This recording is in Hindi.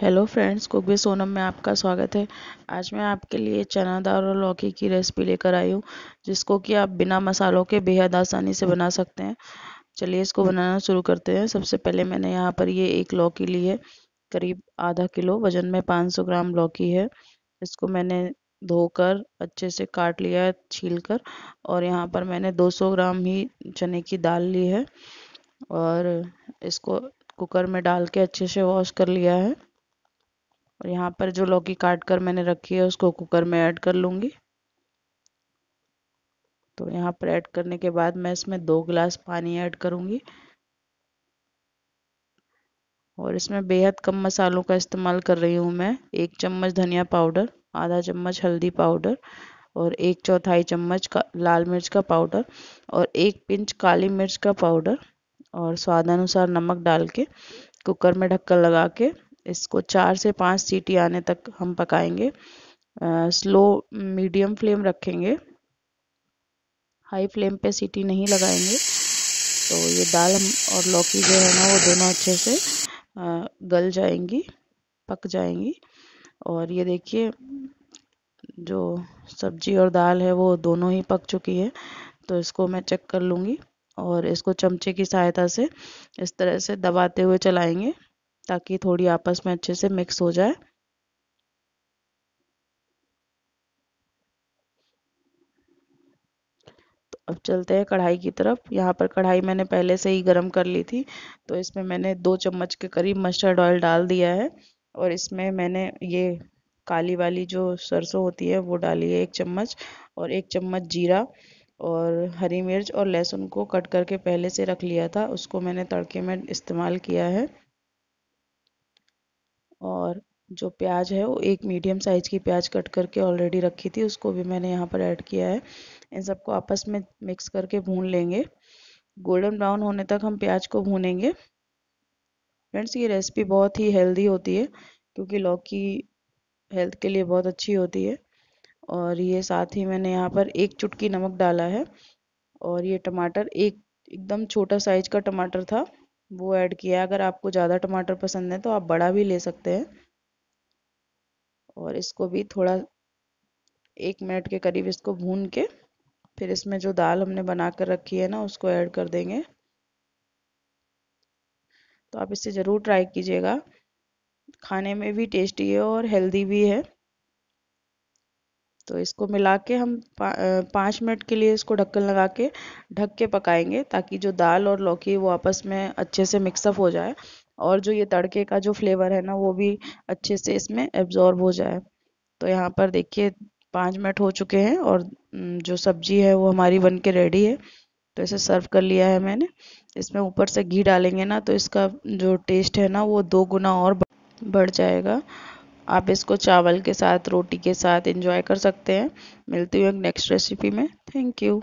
हेलो फ्रेंड्स कुक भी सोनम में आपका स्वागत है आज मैं आपके लिए चना दाल और लौकी की रेसिपी लेकर आई हूँ जिसको कि आप बिना मसालों के बेहद आसानी से बना सकते हैं चलिए इसको बनाना शुरू करते हैं सबसे पहले मैंने यहाँ पर ये एक लौकी ली है करीब आधा किलो वजन में 500 ग्राम लौकी है इसको मैंने धोकर अच्छे से काट लिया है छील कर और यहाँ पर मैंने दो ग्राम ही चने की दाल ली है और इसको कुकर में डाल के अच्छे से वॉश कर लिया है और यहाँ पर जो लौकी काट कर मैंने रखी है उसको कुकर में ऐड कर लूँगी तो यहाँ पर ऐड करने के बाद मैं इसमें दो गिलास पानी ऐड करूँगी और इसमें बेहद कम मसालों का इस्तेमाल कर रही हूँ मैं एक चम्मच धनिया पाउडर आधा चम्मच हल्दी पाउडर और एक चौथाई चम्मच का लाल मिर्च का पाउडर और एक पिंच काली मिर्च का पाउडर और स्वादानुसार नमक डाल के कुकर में ढक्कन लगा के इसको चार से पाँच सीटी आने तक हम पकाएंगे स्लो मीडियम फ्लेम रखेंगे हाई फ्लेम पे सीटी नहीं लगाएंगे तो ये दाल और लौकी जो है ना वो दोनों अच्छे से गल जाएंगी पक जाएंगी और ये देखिए जो सब्जी और दाल है वो दोनों ही पक चुकी है तो इसको मैं चेक कर लूँगी और इसको चमचे की सहायता से इस तरह से दबाते हुए चलाएंगे ताकि थोड़ी आपस में अच्छे से मिक्स हो जाए तो अब चलते हैं कढ़ाई की तरफ यहाँ पर कढ़ाई मैंने पहले से ही गर्म कर ली थी तो इसमें मैंने दो चम्मच के करीब मस्टर्ड ऑयल डाल दिया है और इसमें मैंने ये काली वाली जो सरसों होती है वो डाली है एक चम्मच और एक चम्मच जीरा और हरी मिर्च और लहसुन को कट करके पहले से रख लिया था उसको मैंने तड़के में इस्तेमाल किया है और जो प्याज है वो एक मीडियम साइज़ की प्याज कट करके ऑलरेडी रखी थी उसको भी मैंने यहाँ पर ऐड किया है इन सबको आपस में मिक्स करके भून लेंगे गोल्डन ब्राउन होने तक हम प्याज को भूनेंगे फ्रेंड्स ये रेसिपी बहुत ही हेल्दी होती है क्योंकि लौकी हेल्थ के लिए बहुत अच्छी होती है और ये साथ ही मैंने यहाँ पर एक चुटकी नमक डाला है और ये टमाटर एक एकदम छोटा साइज का टमाटर था वो ऐड किया अगर आपको ज़्यादा टमाटर पसंद है तो आप बड़ा भी ले सकते हैं और इसको भी थोड़ा एक मिनट के करीब इसको भून के फिर इसमें जो दाल हमने बना कर रखी है ना उसको ऐड कर देंगे तो आप इसे ज़रूर ट्राई कीजिएगा खाने में भी टेस्टी है और हेल्दी भी है तो इसको मिला के हम पा, पाँच मिनट के लिए इसको ढक्कन लगा के ढक के पकाएंगे ताकि जो दाल और लौकी वो आपस में अच्छे से मिक्सअप हो जाए और जो ये तड़के का जो फ्लेवर है ना वो भी अच्छे से इसमें एब्जॉर्ब हो जाए तो यहाँ पर देखिए पाँच मिनट हो चुके हैं और जो सब्जी है वो हमारी बन के रेडी है तो इसे सर्व कर लिया है मैंने इसमें ऊपर से घी डालेंगे ना तो इसका जो टेस्ट है ना वो दो गुना और बढ़ जाएगा आप इसको चावल के साथ रोटी के साथ इंजॉय कर सकते हैं मिलती हूँ एक नेक्स्ट रेसिपी में थैंक यू